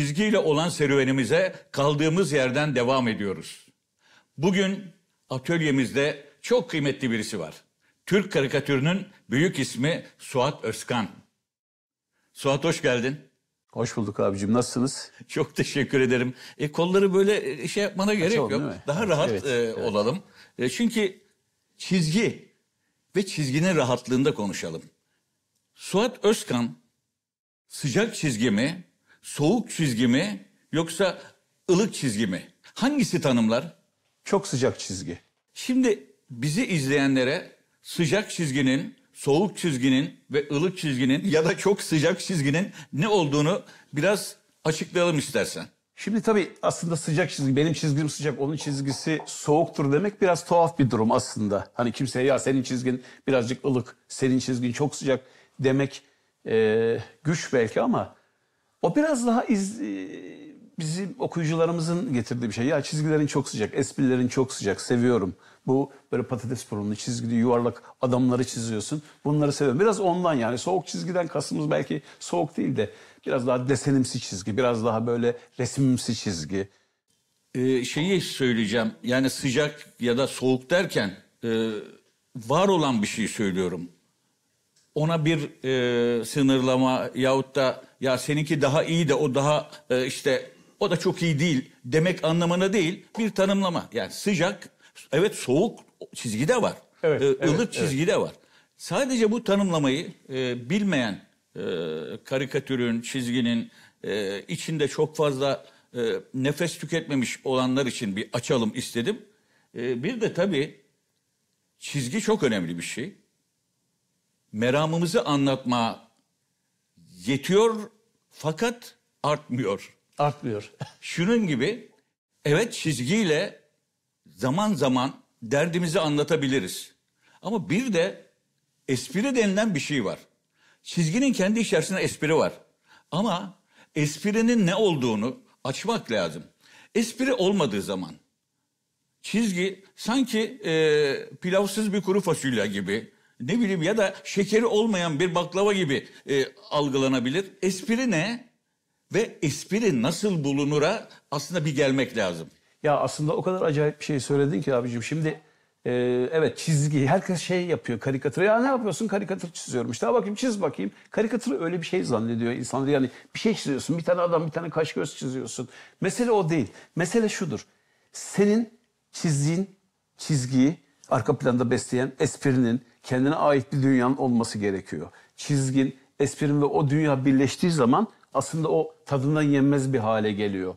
çizgiyle olan serüvenimize kaldığımız yerden devam ediyoruz. Bugün atölyemizde çok kıymetli birisi var. Türk karikatürünün büyük ismi Suat Özkan. Suat hoş geldin. Hoş bulduk abicim. Nasılsınız? Çok teşekkür ederim. E, kolları böyle e, şey yapmana Açalım, gerek yok. Daha rahat evet, e, evet. olalım. E, çünkü çizgi ve çizginin rahatlığında konuşalım. Suat Özkan sıcak çizgi mi, soğuk çizgi mi yoksa ılık çizgi mi? Hangisi tanımlar? Çok sıcak çizgi. Şimdi bizi izleyenlere sıcak çizginin, soğuk çizginin ve ılık çizginin ya da çok sıcak çizginin ne olduğunu biraz açıklayalım istersen. Şimdi tabii aslında sıcak çizgi, benim çizgim sıcak, onun çizgisi soğuktur demek biraz tuhaf bir durum aslında. Hani kimseye ya senin çizgin birazcık ılık, senin çizgin çok sıcak demek e, güç belki ama o biraz daha iz, e, bizi okuyucularımızın getirdiği bir şey. Ya çizgilerin çok sıcak, esprilerin çok sıcak, seviyorum. Bu böyle patates purunlu çizgili yuvarlak adamları çiziyorsun. Bunları seviyorum. Biraz ondan yani soğuk çizgiden kastımız belki soğuk değil de biraz daha desenimsi çizgi, biraz daha böyle resimimsi çizgi. Ee, şeyi söyleyeceğim yani sıcak ya da soğuk derken e, var olan bir şey söylüyorum. Ona bir e, sınırlama yahut da ya seninki daha iyi de o daha e, işte o da çok iyi değil demek anlamına değil bir tanımlama. Yani sıcak evet soğuk çizgi de var. Evet, e, ılık evet, çizgi de var. Sadece bu tanımlamayı e, bilmeyen e, karikatürün, çizginin e, içinde çok fazla e, nefes tüketmemiş olanlar için bir açalım istedim. E, bir de tabii çizgi çok önemli bir şey. Meramımızı anlatma yetiyor fakat artmıyor. Artmıyor. Şunun gibi evet çizgiyle zaman zaman derdimizi anlatabiliriz. Ama bir de espri denilen bir şey var. Çizginin kendi içerisinde espri var. Ama esprinin ne olduğunu açmak lazım. Espri olmadığı zaman çizgi sanki e, pilavsız bir kuru fasulye gibi ne bileyim ya da şekeri olmayan bir baklava gibi e, algılanabilir. Espri ne ve espri nasıl bulunura aslında bir gelmek lazım. Ya aslında o kadar acayip bir şey söyledin ki abicim şimdi e, evet çizgi herkes şey yapıyor karikatür ya ne yapıyorsun karikatür çiziyorum işte bakayım çiz bakayım karikatürü öyle bir şey zannediyor insanlar yani bir şey çiziyorsun bir tane adam bir tane kaş göz çiziyorsun mesele o değil mesele şudur senin çizdiğin çizgiyi arka planda besleyen esprinin kendine ait bir dünyanın olması gerekiyor. Çizgin, esprin ve o dünya birleştiği zaman aslında o tadından yenmez bir hale geliyor.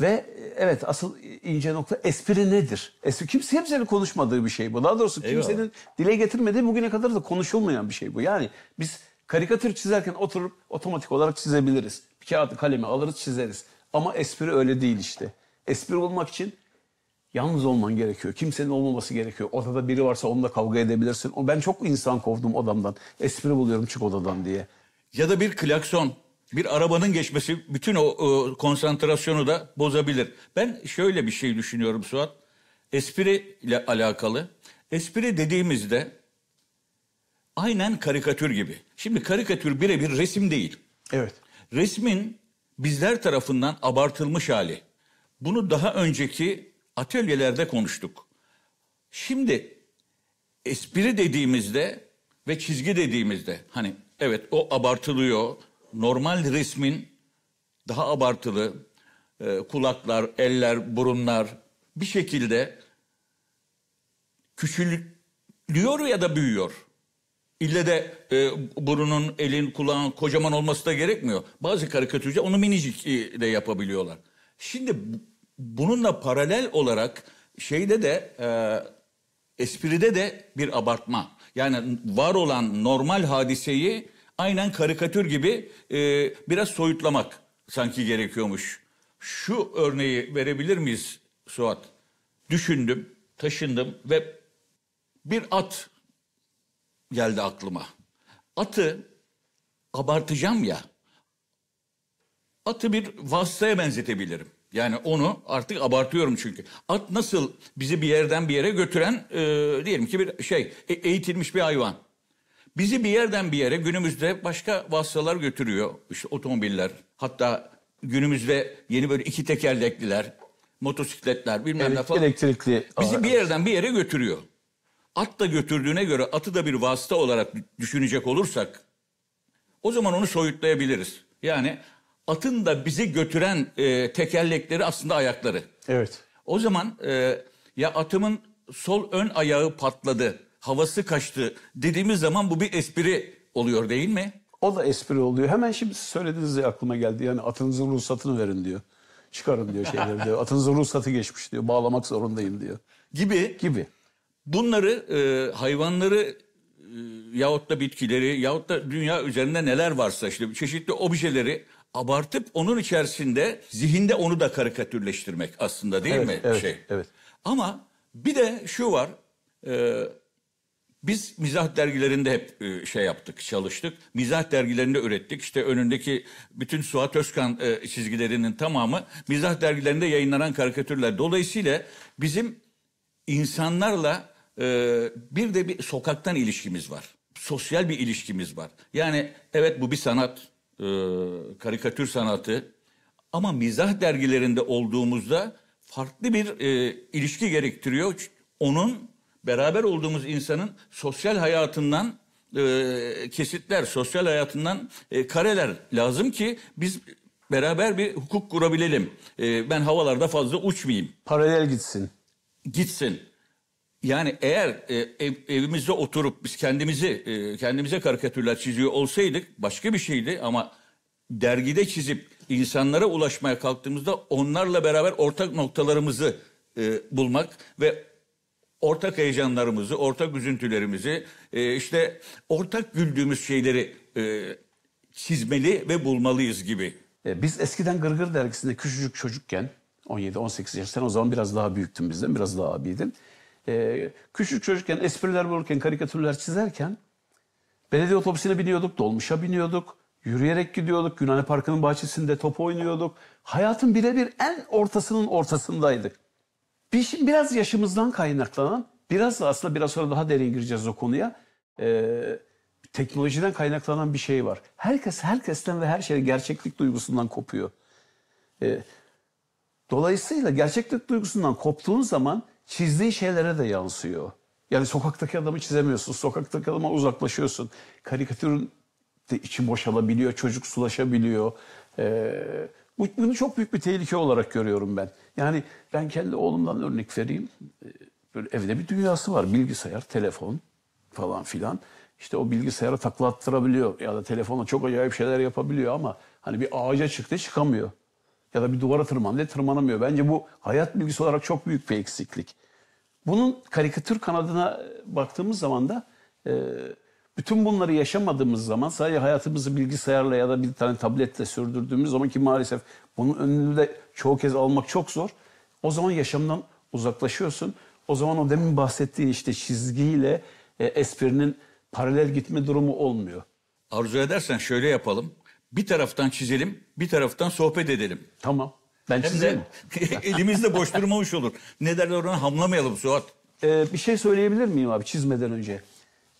Ve e, evet asıl ince nokta espri nedir? Espri kimse hepsinin konuşmadığı bir şey bu. Daha doğrusu kimsenin Eyvallah. dile getirmediği bugüne kadar da konuşulmayan bir şey bu. Yani biz karikatür çizerken oturup otomatik olarak çizebiliriz. Bir kağıdı kalemi alırız çizeriz. Ama espri öyle değil işte. Espri olmak için Yalnız olman gerekiyor. Kimsenin olmaması gerekiyor. Odada biri varsa onunla kavga edebilirsin. Ben çok insan kovdum odamdan. Espri buluyorum çık odadan diye. Ya da bir klakson. Bir arabanın geçmesi bütün o, o konsantrasyonu da bozabilir. Ben şöyle bir şey düşünüyorum Suat. Espri ile alakalı. Espri dediğimizde aynen karikatür gibi. Şimdi karikatür birebir resim değil. Evet. Resmin bizler tarafından abartılmış hali. Bunu daha önceki atölyelerde konuştuk. Şimdi espri dediğimizde ve çizgi dediğimizde hani evet o abartılıyor. Normal resmin daha abartılı e, kulaklar, eller, burunlar bir şekilde küçülüyor ya da büyüyor. İlle de e, burunun, elin, kulağın kocaman olması da gerekmiyor. Bazı karikatürcü onu minicik e, de yapabiliyorlar. Şimdi bununla paralel olarak şeyde de e, espride de bir abartma. Yani var olan normal hadiseyi aynen karikatür gibi e, biraz soyutlamak sanki gerekiyormuş. Şu örneği verebilir miyiz Suat? Düşündüm, taşındım ve bir at geldi aklıma. Atı abartacağım ya. Atı bir vasıtaya benzetebilirim. Yani onu artık abartıyorum çünkü. At nasıl bizi bir yerden bir yere götüren e, diyelim ki bir şey e, eğitilmiş bir hayvan. Bizi bir yerden bir yere günümüzde başka vasıtalar götürüyor. İşte otomobiller hatta günümüzde yeni böyle iki tekerlekliler, motosikletler bilmem evet, ne falan. Elektrikli. Bizi bir yerden bir yere götürüyor. At da götürdüğüne göre atı da bir vasıta olarak düşünecek olursak o zaman onu soyutlayabiliriz. Yani atın da bizi götüren e, tekerlekleri aslında ayakları. Evet. O zaman e, ya atımın sol ön ayağı patladı, havası kaçtı dediğimiz zaman bu bir espri oluyor değil mi? O da espri oluyor. Hemen şimdi söylediğiniz ya aklıma geldi. Yani atınızın ruhsatını verin diyor. Çıkarın diyor şeyleri diyor. Atınızın ruhsatı geçmiş diyor. Bağlamak zorundayım diyor. Gibi. Gibi. Bunları e, hayvanları e, yahut da bitkileri yahut da dünya üzerinde neler varsa işte çeşitli objeleri abartıp onun içerisinde zihinde onu da karikatürleştirmek aslında değil evet, mi? Evet, şey. evet. Ama bir de şu var. E, biz mizah dergilerinde hep e, şey yaptık, çalıştık. Mizah dergilerinde ürettik. İşte önündeki bütün Suat Özkan e, çizgilerinin tamamı mizah dergilerinde yayınlanan karikatürler. Dolayısıyla bizim insanlarla e, bir de bir sokaktan ilişkimiz var. Sosyal bir ilişkimiz var. Yani evet bu bir sanat e, karikatür sanatı ama mizah dergilerinde olduğumuzda farklı bir e, ilişki gerektiriyor. Onun beraber olduğumuz insanın sosyal hayatından e, kesitler, sosyal hayatından e, kareler lazım ki biz beraber bir hukuk kurabilelim. E, ben havalarda fazla uçmayayım. Paralel gitsin. Gitsin. Yani eğer e, ev, evimizde oturup biz kendimizi e, kendimize karikatürler çiziyor olsaydık başka bir şeydi ama dergide çizip insanlara ulaşmaya kalktığımızda onlarla beraber ortak noktalarımızı e, bulmak ve ortak heyecanlarımızı, ortak üzüntülerimizi, e, işte ortak güldüğümüz şeyleri e, çizmeli ve bulmalıyız gibi. E, biz eskiden Gırgır dergisinde küçücük çocukken 17-18 yaştan o zaman biraz daha büyüktüm bizden, biraz daha abiydin e, küçük çocukken espriler bulurken, karikatürler çizerken belediye otobüsüne biniyorduk, dolmuşa biniyorduk, yürüyerek gidiyorduk, Gülhane Parkı'nın bahçesinde top oynuyorduk. Hayatın birebir en ortasının ortasındaydık. Bir, şey, biraz yaşımızdan kaynaklanan, biraz da aslında biraz sonra daha derin gireceğiz o konuya. Ee, teknolojiden kaynaklanan bir şey var. Herkes herkesten ve her şey gerçeklik duygusundan kopuyor. Ee, dolayısıyla gerçeklik duygusundan koptuğun zaman çizdiği şeylere de yansıyor. Yani sokaktaki adamı çizemiyorsun. Sokaktaki adama uzaklaşıyorsun. Karikatürün de içi boşalabiliyor. Çocuk sulaşabiliyor. Ee, bunu çok büyük bir tehlike olarak görüyorum ben. Yani ben kendi oğlumdan örnek vereyim. Ee, böyle evde bir dünyası var. Bilgisayar, telefon falan filan. İşte o bilgisayara taklattırabiliyor ya da telefona çok acayip şeyler yapabiliyor ama hani bir ağaca çıktı çıkamıyor ya da bir duvara tırman, tırmanıyor, tırmanamıyor. Bence bu hayat bilgisi olarak çok büyük bir eksiklik. Bunun karikatür kanadına e, baktığımız zaman da e, bütün bunları yaşamadığımız zaman sadece hayatımızı bilgisayarla ya da bir tane tabletle sürdürdüğümüz zaman ki maalesef bunun önünü de çoğu kez almak çok zor. O zaman yaşamdan uzaklaşıyorsun. O zaman o demin bahsettiğin işte çizgiyle e, esprinin paralel gitme durumu olmuyor. Arzu edersen şöyle yapalım bir taraftan çizelim, bir taraftan sohbet edelim. Tamam. Ben Hem çizeyim. elimizde boş durmamış olur. Ne derler ona hamlamayalım Suat. Ee, bir şey söyleyebilir miyim abi çizmeden önce?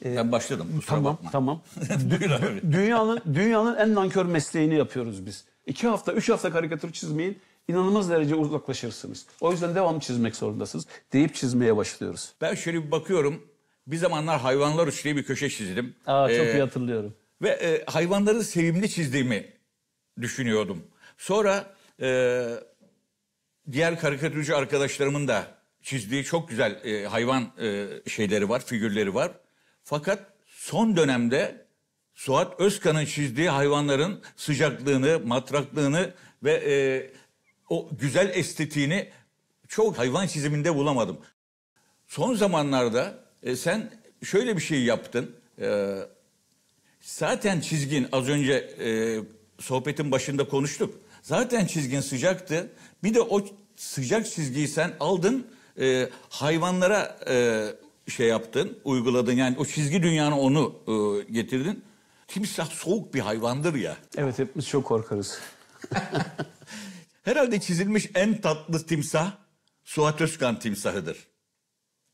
Ee, Ben başladım tamam, bakma. tamam. dünyanın dünyanın en nankör mesleğini yapıyoruz biz. İki hafta, üç hafta karikatür çizmeyin inanılmaz derece uzaklaşırsınız. O yüzden devam çizmek zorundasınız deyip çizmeye başlıyoruz. Ben şöyle bir bakıyorum. Bir zamanlar hayvanlar üç bir köşe çizdim. Aa, çok Ee, iyi hatırlıyorum. Ve e, hayvanları sevimli çizdiğimi düşünüyordum. Sonra e, diğer karikatürcü arkadaşlarımın da çizdiği çok güzel e, hayvan e, şeyleri var, figürleri var. Fakat son dönemde Suat Özkan'ın çizdiği hayvanların sıcaklığını, matraklığını ve e, o güzel estetiğini çok hayvan çiziminde bulamadım. Son zamanlarda e, sen şöyle bir şey yaptın. E, Zaten çizgin az önce e, sohbetin başında konuştuk. Zaten çizgin sıcaktı. Bir de o sıcak çizgiyi sen aldın e, hayvanlara e, şey yaptın, uyguladın. Yani o çizgi dünyanı onu e, getirdin. Timsah soğuk bir hayvandır ya. Evet hepimiz çok korkarız. Herhalde çizilmiş en tatlı timsah Suat Özkan timsahıdır.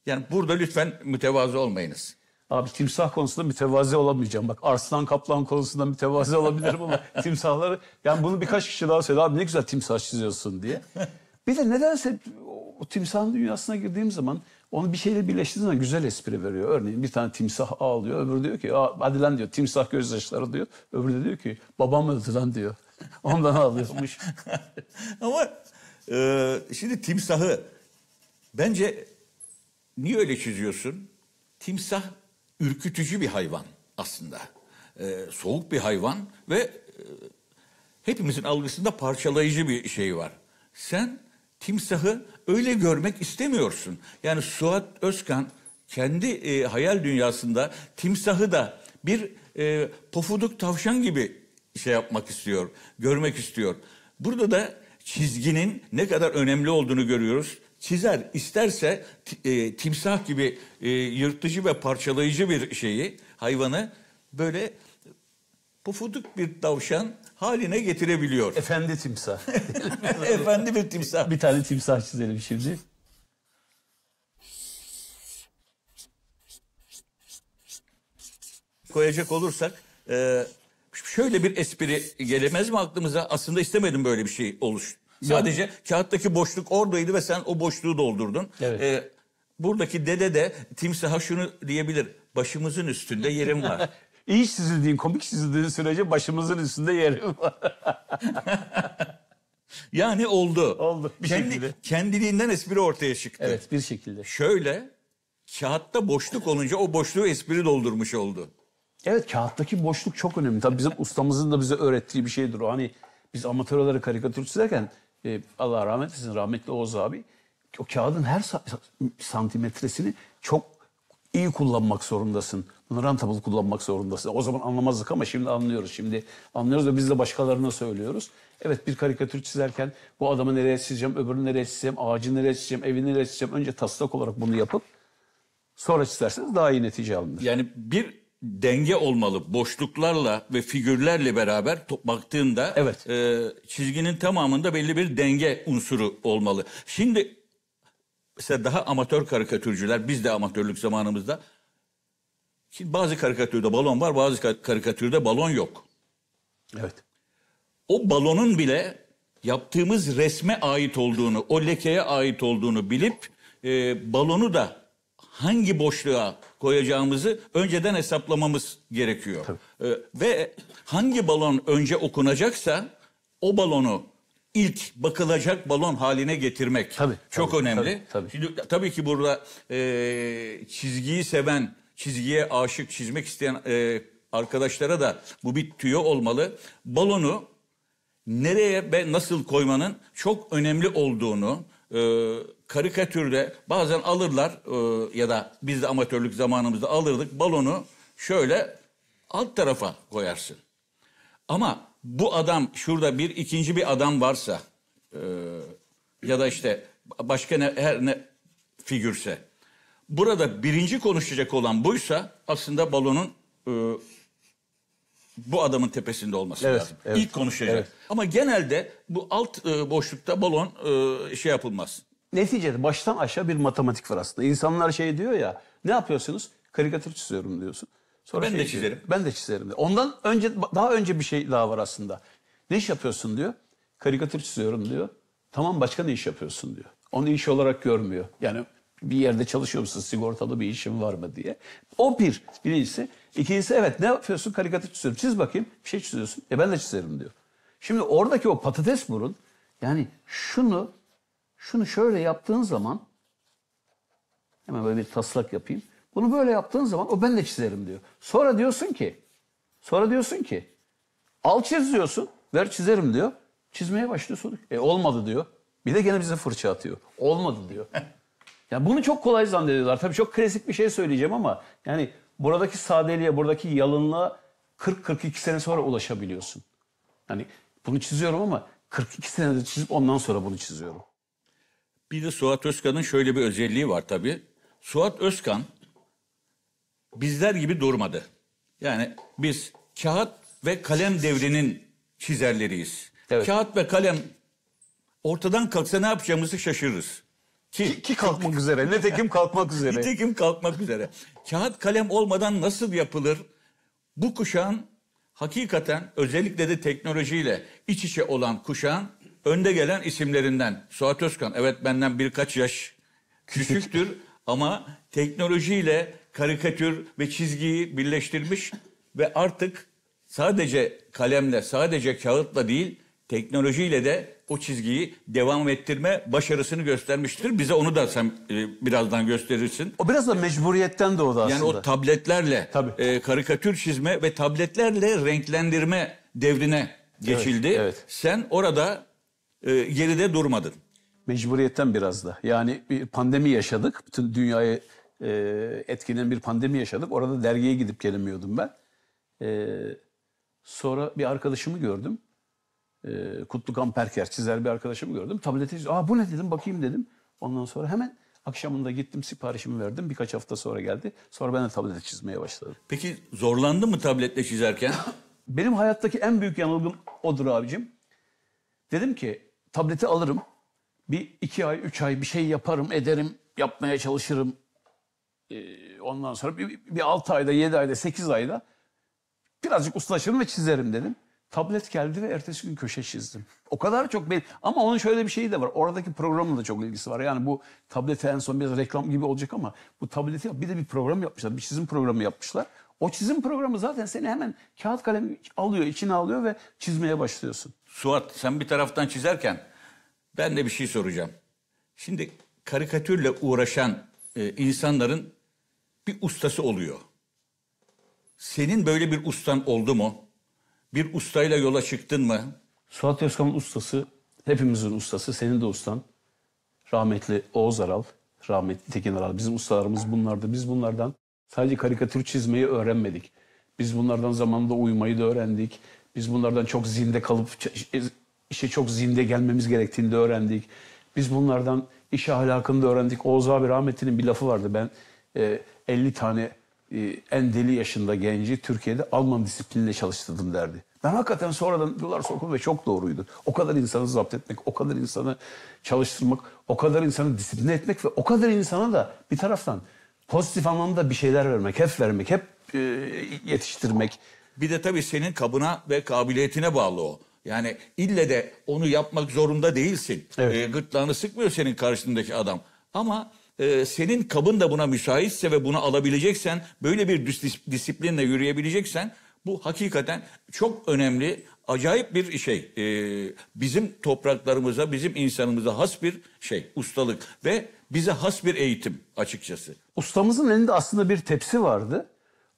Yani burada lütfen mütevazı olmayınız. Abi timsah konusunda bir mütevazi olamayacağım. Bak arslan kaplan konusunda mütevazi olabilirim ama timsahları... Yani bunu birkaç kişi daha söyledi. Abi ne güzel timsah çiziyorsun diye. Bir de nedense o timsahın dünyasına girdiğim zaman onu bir şeyle birleştirdiğim zaman güzel espri veriyor. Örneğin bir tane timsah ağlıyor. Öbürü diyor ki hadi lan diyor timsah gözyaşları diyor. Öbürü de diyor ki babam öldü lan diyor. Ondan ağlıyormuş. ama e, şimdi timsahı bence niye öyle çiziyorsun? Timsah ürkütücü bir hayvan aslında. E, soğuk bir hayvan ve e, hepimizin algısında parçalayıcı bir şey var. Sen timsahı öyle görmek istemiyorsun. Yani Suat Özkan kendi e, hayal dünyasında timsahı da bir e, pofuduk tavşan gibi şey yapmak istiyor, görmek istiyor. Burada da çizginin ne kadar önemli olduğunu görüyoruz çizer. İsterse e, timsah gibi e, yırtıcı ve parçalayıcı bir şeyi, hayvanı böyle pufuduk bir tavşan haline getirebiliyor. Efendi timsah. Efendi bir timsah. Bir tane timsah çizelim şimdi. Koyacak olursak e, şöyle bir espri gelemez mi aklımıza? Aslında istemedim böyle bir şey oluş Sadece yani... kağıttaki boşluk oradaydı ve sen o boşluğu doldurdun. Evet. Ee, buradaki dede de timsaha şunu diyebilir. Başımızın üstünde yerim var. İyi çizildiğin, komik çizildiğin sürece başımızın üstünde yerim var. yani oldu. Oldu bir Kendi, şekilde. Kendiliğinden espri ortaya çıktı. Evet bir şekilde. Şöyle kağıtta boşluk olunca o boşluğu espri doldurmuş oldu. Evet kağıttaki boşluk çok önemli. Tabii bizim ustamızın da bize öğrettiği bir şeydir o. Hani biz amatör olarak karikatür çizerken e, Allah rahmet etsin rahmetli Oğuz abi o kağıdın her santimetresini çok iyi kullanmak zorundasın. Bunu rentable kullanmak zorundasın. O zaman anlamazdık ama şimdi anlıyoruz. Şimdi anlıyoruz ve biz de başkalarına söylüyoruz. Evet bir karikatür çizerken bu adamı nereye çizeceğim, öbürünü nereye çizeceğim, ağacı nereye çizeceğim, evi nereye çizeceğim. Önce taslak olarak bunu yapıp sonra çizerseniz daha iyi netice alınır. Yani bir denge olmalı. Boşluklarla ve figürlerle beraber top baktığında evet. e, çizginin tamamında belli bir denge unsuru olmalı. Şimdi mesela daha amatör karikatürcüler biz de amatörlük zamanımızda şimdi bazı karikatürde balon var bazı karikatürde balon yok. Evet. O balonun bile yaptığımız resme ait olduğunu, o lekeye ait olduğunu bilip e, balonu da hangi boşluğa koyacağımızı önceden hesaplamamız gerekiyor. Ee, ve hangi balon önce okunacaksa o balonu ilk bakılacak balon haline getirmek tabii, çok tabii, önemli. Tabii, tabii. Şimdi tabii ki burada e, çizgiyi seven, çizgiye aşık, çizmek isteyen e, arkadaşlara da bu bir tüyo olmalı. Balonu nereye ve nasıl koymanın çok önemli olduğunu, e, karikatürde bazen alırlar e, ya da biz de amatörlük zamanımızda alırdık balonu şöyle alt tarafa koyarsın. Ama bu adam şurada bir ikinci bir adam varsa e, ya da işte başka ne, her ne figürse burada birinci konuşacak olan buysa aslında balonun e, bu adamın tepesinde olması evet, lazım. Evet, İlk konuşacak. Evet. Ama genelde bu alt e, boşlukta balon e, şey yapılmaz. Neticede baştan aşağı bir matematik var aslında. İnsanlar şey diyor ya ne yapıyorsunuz? Karikatür çiziyorum diyorsun. Sonra ben şey de çizerim. ben de çizerim. Diyor. Ondan önce daha önce bir şey daha var aslında. Ne iş yapıyorsun diyor. Karikatür çiziyorum diyor. Tamam başka ne iş yapıyorsun diyor. Onu iş olarak görmüyor. Yani bir yerde çalışıyor musun? Sigortalı bir işin var mı diye. O bir. Birincisi. İkincisi evet ne yapıyorsun? Karikatür çiziyorum. Çiz bakayım. Bir şey çiziyorsun. E ben de çizerim diyor. Şimdi oradaki o patates burun yani şunu şunu şöyle yaptığın zaman hemen böyle bir taslak yapayım. Bunu böyle yaptığın zaman o ben de çizerim diyor. Sonra diyorsun ki sonra diyorsun ki al çiz diyorsun ver çizerim diyor. Çizmeye başlıyorsun. E olmadı diyor. Bir de gene bize fırça atıyor. Olmadı diyor. Yani bunu çok kolay zannediyorlar. Tabii çok klasik bir şey söyleyeceğim ama yani buradaki sadeliğe, buradaki yalınlığa 40-42 sene sonra ulaşabiliyorsun. Yani bunu çiziyorum ama 42 senede çizip ondan sonra bunu çiziyorum. Bir de Suat Özkan'ın şöyle bir özelliği var tabii. Suat Özkan bizler gibi durmadı. Yani biz kağıt ve kalem devrinin çizerleriyiz. Evet. Kağıt ve kalem ortadan kalksa ne yapacağımızı şaşırırız. Ki, ki, ki kalkmak üzere. Nitekim kalkmak üzere. Nitekim kalkmak üzere. Kağıt kalem olmadan nasıl yapılır? Bu kuşağın hakikaten özellikle de teknolojiyle iç içe olan kuşağın önde gelen isimlerinden. Suat Özkan evet benden birkaç yaş küçüktür ama teknolojiyle karikatür ve çizgiyi birleştirmiş ve artık sadece kalemle, sadece kağıtla değil teknolojiyle de o çizgiyi devam ettirme başarısını göstermiştir. Bize onu da sen e, birazdan gösterirsin. O biraz da mecburiyetten de doğdu aslında. Yani o tabletlerle E, karikatür çizme ve tabletlerle renklendirme devrine geçildi. Evet, evet. Sen orada e, geride durmadın. Mecburiyetten biraz da. Yani bir pandemi yaşadık. Bütün dünyayı e, etkileyen bir pandemi yaşadık. Orada dergiye gidip gelemiyordum ben. E, sonra bir arkadaşımı gördüm. E, Kutlu Kamperker çizer bir arkadaşımı gördüm. Tablete Aa bu ne dedim bakayım dedim. Ondan sonra hemen Akşamında gittim siparişimi verdim. Birkaç hafta sonra geldi. Sonra ben de tablete çizmeye başladım. Peki zorlandı mı tabletle çizerken? Benim hayattaki en büyük yanılgım odur abicim. Dedim ki tableti alırım. Bir iki ay, üç ay bir şey yaparım, ederim, yapmaya çalışırım. Ee, ondan sonra bir, bir altı ayda, yedi ayda, sekiz ayda birazcık ustalaşırım ve çizerim dedim. Tablet geldi ve ertesi gün köşe çizdim. O kadar çok belli. Ama onun şöyle bir şeyi de var. Oradaki programla da çok ilgisi var. Yani bu tablete en son biraz reklam gibi olacak ama bu tableti bir de bir program yapmışlar. Bir çizim programı yapmışlar. O çizim programı zaten seni hemen kağıt kalem alıyor, içine alıyor ve çizmeye başlıyorsun. Suat sen bir taraftan çizerken ben de bir şey soracağım. Şimdi karikatürle uğraşan e, insanların bir ustası oluyor. Senin böyle bir ustan oldu mu? Bir ustayla yola çıktın mı? Suat Özkan'ın ustası, hepimizin ustası, senin de ustan. Rahmetli Oğuz Aral, rahmetli Tekin Aral. Bizim ustalarımız bunlardı. Biz bunlardan Sadece karikatür çizmeyi öğrenmedik. Biz bunlardan zamanında uyumayı da öğrendik. Biz bunlardan çok zinde kalıp işe çok zinde gelmemiz gerektiğini de öğrendik. Biz bunlardan iş ahlakını da öğrendik. Oğuz abi rahmetinin bir lafı vardı. Ben e, 50 tane e, en deli yaşında genci Türkiye'de Alman disipliniyle çalıştırdım derdi. Ben hakikaten sonradan yıllar sokun ve çok doğruydu. O kadar insanı zapt etmek, o kadar insanı çalıştırmak, o kadar insanı disipline etmek ve o kadar insana da bir taraftan Pozitif anlamda bir şeyler vermek, hep vermek, hep e, yetiştirmek. Bir de tabii senin kabına ve kabiliyetine bağlı o. Yani ille de onu yapmak zorunda değilsin. Evet. E, gırtlağını sıkmıyor senin karşındaki adam. Ama e, senin kabın da buna müsaitse ve bunu alabileceksen, böyle bir disiplinle yürüyebileceksen bu hakikaten çok önemli, acayip bir şey. E, bizim topraklarımıza, bizim insanımıza has bir şey, ustalık ve bize has bir eğitim açıkçası. Ustamızın elinde aslında bir tepsi vardı.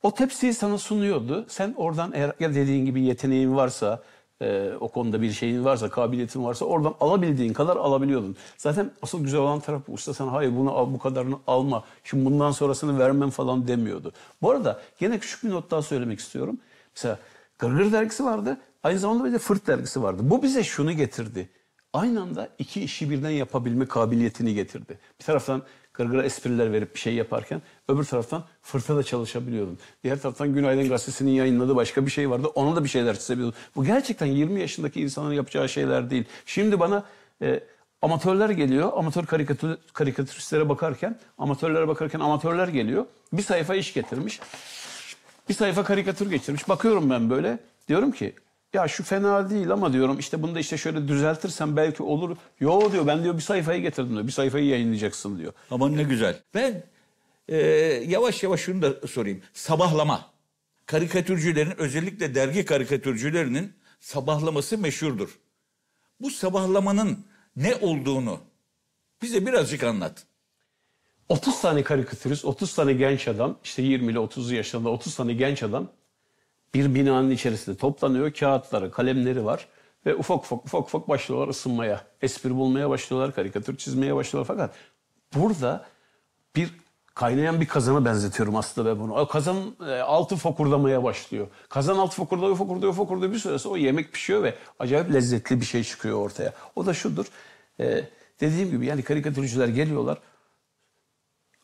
O tepsiyi sana sunuyordu. Sen oradan eğer ya dediğin gibi yeteneğin varsa, e, o konuda bir şeyin varsa, kabiliyetin varsa oradan alabildiğin kadar alabiliyordun. Zaten asıl güzel olan taraf usta sana hayır bunu al, bu kadarını alma, şimdi bundan sonrasını vermem falan demiyordu. Bu arada gene küçük bir not daha söylemek istiyorum. Mesela Gırgır dergisi vardı. Aynı zamanda bir de Fırt dergisi vardı. Bu bize şunu getirdi aynı anda iki işi birden yapabilme kabiliyetini getirdi. Bir taraftan gırgıra espriler verip bir şey yaparken öbür taraftan fırtına çalışabiliyordum. Diğer taraftan Günaydın Gazetesi'nin yayınladığı başka bir şey vardı. Ona da bir şeyler çizebiliyordum. Bu gerçekten 20 yaşındaki insanların yapacağı şeyler değil. Şimdi bana e, amatörler geliyor. Amatör karikatür, karikatüristlere bakarken, amatörlere bakarken amatörler geliyor. Bir sayfa iş getirmiş. Bir sayfa karikatür geçirmiş. Bakıyorum ben böyle. Diyorum ki ya şu fena değil ama diyorum işte bunu da işte şöyle düzeltirsen belki olur. Yo diyor ben diyor bir sayfayı getirdim diyor. Bir sayfayı yayınlayacaksın diyor. Aman ne güzel. Ben e, yavaş yavaş şunu da sorayım. Sabahlama. Karikatürcülerin özellikle dergi karikatürcülerinin sabahlaması meşhurdur. Bu sabahlamanın ne olduğunu bize birazcık anlat. 30 tane karikatürist, 30 tane genç adam, işte 20 ile 30 yaşlarında 30 tane genç adam bir binanın içerisinde toplanıyor. Kağıtları, kalemleri var. Ve ufak ufak ufak ufak başlıyorlar ısınmaya. Espri bulmaya başlıyorlar, karikatür çizmeye başlıyorlar. Fakat burada bir kaynayan bir kazana benzetiyorum aslında ben bunu. O kazan e, altı fokurdamaya başlıyor. Kazan altı fokurda, fokurda, fokurda bir süresi o yemek pişiyor ve acayip lezzetli bir şey çıkıyor ortaya. O da şudur. E, dediğim gibi yani karikatürcüler geliyorlar.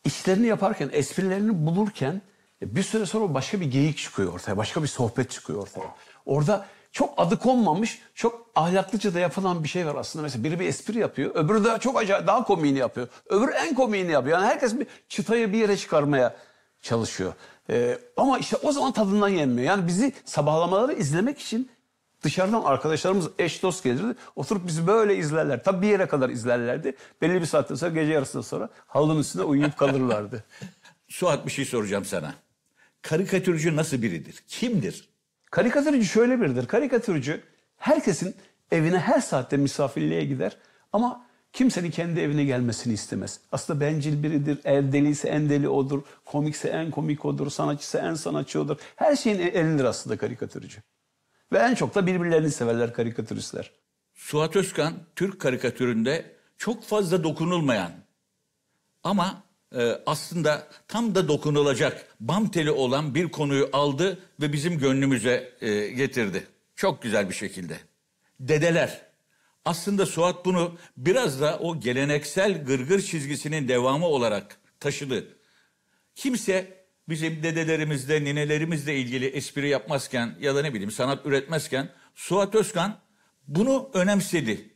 İşlerini yaparken, esprilerini bulurken e, bir süre sonra başka bir geyik çıkıyor ortaya. Başka bir sohbet çıkıyor ortaya. Orada çok adı konmamış, çok ahlaklıca da yapılan bir şey var aslında. Mesela biri bir espri yapıyor, öbürü de çok acayip daha komiğini yapıyor. Öbürü en komiğini yapıyor. Yani herkes bir çıtayı bir yere çıkarmaya çalışıyor. Ee, ama işte o zaman tadından yenmiyor. Yani bizi sabahlamaları izlemek için dışarıdan arkadaşlarımız eş dost gelirdi. Oturup bizi böyle izlerler. Tabii bir yere kadar izlerlerdi. Belli bir saatten sonra gece yarısından sonra halının üstünde uyuyup kalırlardı. Suat bir şey soracağım sana karikatürcü nasıl biridir? Kimdir? Karikatürcü şöyle biridir. Karikatürcü herkesin evine her saatte misafirliğe gider ama kimsenin kendi evine gelmesini istemez. Aslında bencil biridir. Eğer deliyse en deli odur. Komikse en komik odur. Sanatçısı en sanatçı odur. Her şeyin e- elindir aslında karikatürcü. Ve en çok da birbirlerini severler karikatüristler. Suat Özkan Türk karikatüründe çok fazla dokunulmayan ama ee, aslında tam da dokunulacak bam teli olan bir konuyu aldı ve bizim gönlümüze e, getirdi. Çok güzel bir şekilde. Dedeler. Aslında Suat bunu biraz da o geleneksel gırgır çizgisinin devamı olarak taşıdı. Kimse bizim dedelerimizle, ninelerimizle ilgili espri yapmazken ya da ne bileyim sanat üretmezken Suat Özkan bunu önemsedi.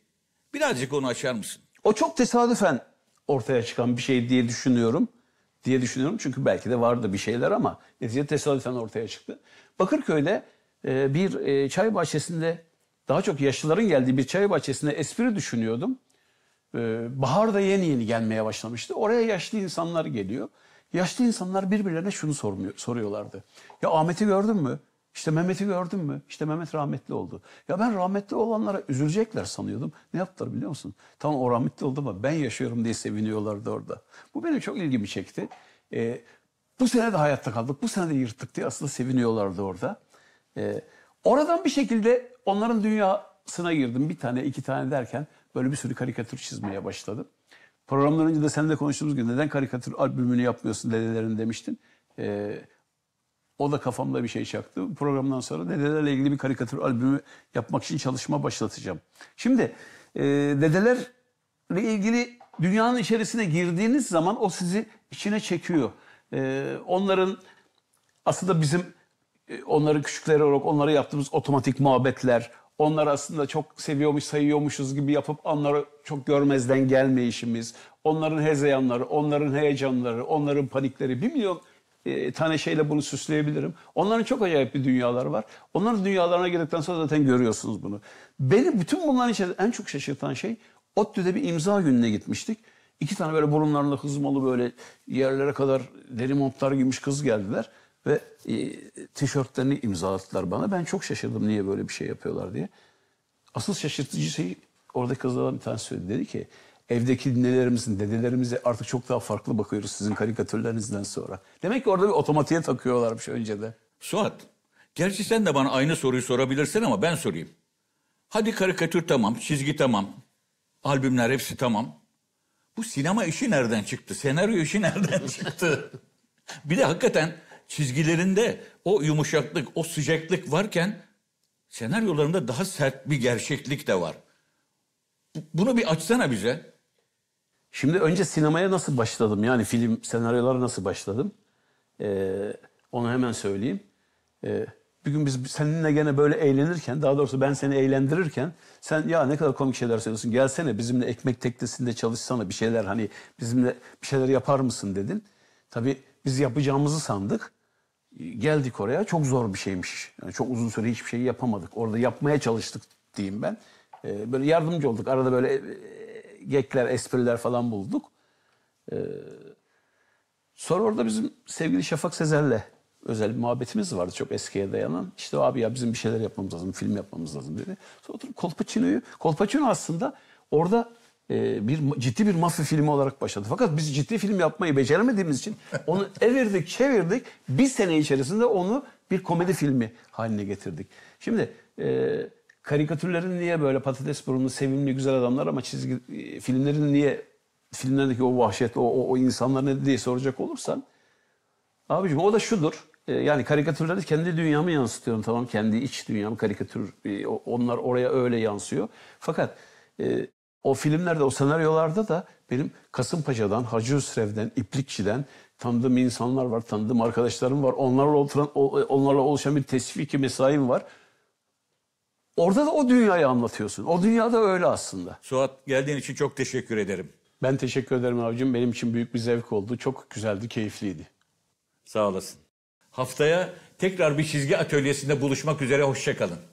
Birazcık onu açar mısın? O çok tesadüfen ortaya çıkan bir şey diye düşünüyorum. Diye düşünüyorum çünkü belki de vardı bir şeyler ama netice tesadüfen ortaya çıktı. Bakırköy'de e, bir e, çay bahçesinde daha çok yaşlıların geldiği bir çay bahçesinde espri düşünüyordum. E, bahar da yeni yeni gelmeye başlamıştı. Oraya yaşlı insanlar geliyor. Yaşlı insanlar birbirlerine şunu sormuyor, soruyorlardı. Ya Ahmet'i gördün mü? İşte Mehmet'i gördün mü? İşte Mehmet rahmetli oldu. Ya ben rahmetli olanlara üzülecekler sanıyordum. Ne yaptılar biliyor musun? Tamam o rahmetli oldu ama ben yaşıyorum diye seviniyorlardı orada. Bu benim çok ilgimi çekti. Ee, bu sene de hayatta kaldık, bu sene de yırttık diye aslında seviniyorlardı orada. Ee, oradan bir şekilde onların dünyasına girdim. Bir tane, iki tane derken böyle bir sürü karikatür çizmeye başladım. Programdan önce de seninle konuştuğumuz gibi neden karikatür albümünü yapmıyorsun dedelerin demiştin. Ee, o da kafamda bir şey çaktı. Programdan sonra dedelerle ilgili bir karikatür albümü yapmak için çalışma başlatacağım. Şimdi e, dedelerle ilgili dünyanın içerisine girdiğiniz zaman o sizi içine çekiyor. E, onların aslında bizim e, onları küçükler olarak onlara yaptığımız otomatik muhabbetler, onlar aslında çok seviyormuş, sayıyormuşuz gibi yapıp onları çok görmezden gelmeyişimiz, onların hezeyanları, onların heyecanları, onların panikleri bir milyon e, tane şeyle bunu süsleyebilirim. Onların çok acayip bir dünyaları var. Onların dünyalarına girdikten sonra zaten görüyorsunuz bunu. Beni bütün bunların içerisinde en çok şaşırtan şey ODTÜ'de bir imza gününe gitmiştik. İki tane böyle burunlarında hızmalı böyle yerlere kadar deri montlar giymiş kız geldiler. Ve e, tişörtlerini imzalattılar bana. Ben çok şaşırdım niye böyle bir şey yapıyorlar diye. Asıl şaşırtıcı şey oradaki kızlardan bir tanesi söyledi. Dedi ki evdeki nelerimizin, dedelerimize artık çok daha farklı bakıyoruz sizin karikatürlerinizden sonra. Demek ki orada bir otomatiğe takıyorlarmış önceden. Suat, gerçi sen de bana aynı soruyu sorabilirsin ama ben sorayım. Hadi karikatür tamam, çizgi tamam, albümler hepsi tamam. Bu sinema işi nereden çıktı? Senaryo işi nereden çıktı? bir de hakikaten çizgilerinde o yumuşaklık, o sıcaklık varken senaryolarında daha sert bir gerçeklik de var. Bunu bir açsana bize. Şimdi önce sinemaya nasıl başladım? Yani film senaryoları nasıl başladım? Ee, onu hemen söyleyeyim. Ee, bir gün biz seninle gene böyle eğlenirken, daha doğrusu ben seni eğlendirirken sen ya ne kadar komik şeyler söylüyorsun. Gelsene bizimle ekmek teknesinde çalışsana bir şeyler hani bizimle bir şeyler yapar mısın dedin. Tabii biz yapacağımızı sandık. Geldik oraya çok zor bir şeymiş. Yani çok uzun süre hiçbir şey yapamadık. Orada yapmaya çalıştık diyeyim ben. Ee, böyle yardımcı olduk. Arada böyle gekler, espriler falan bulduk. Ee, sonra orada bizim sevgili Şafak Sezer'le özel bir muhabbetimiz vardı çok eskiye dayanan. İşte abi ya bizim bir şeyler yapmamız lazım, film yapmamız lazım dedi. Sonra oturup Kolpaçino'yu, Kolpaçino aslında orada e, bir ciddi bir mafya filmi olarak başladı. Fakat biz ciddi film yapmayı beceremediğimiz için onu evirdik, çevirdik. Bir sene içerisinde onu bir komedi filmi haline getirdik. Şimdi e, karikatürlerin niye böyle patates burunlu, sevimli, güzel adamlar ama çizgi e, filmlerin niye filmlerdeki o vahşet, o, o, o insanlar ne diye soracak olursan abicim o da şudur. E, yani karikatürlerde kendi dünyamı yansıtıyorum tamam kendi iç dünyamı karikatür e, onlar oraya öyle yansıyor. Fakat e, o filmlerde o senaryolarda da benim Kasımpaşa'dan, Hacı Hüsrev'den, İplikçi'den tanıdığım insanlar var, tanıdığım arkadaşlarım var. Onlarla oturan e, onlarla oluşan bir tesviki mesaim var. Orada da o dünyayı anlatıyorsun. O dünya da öyle aslında. Suat geldiğin için çok teşekkür ederim. Ben teşekkür ederim abicim. Benim için büyük bir zevk oldu. Çok güzeldi, keyifliydi. Sağ olasın. Haftaya tekrar bir çizgi atölyesinde buluşmak üzere. Hoşçakalın.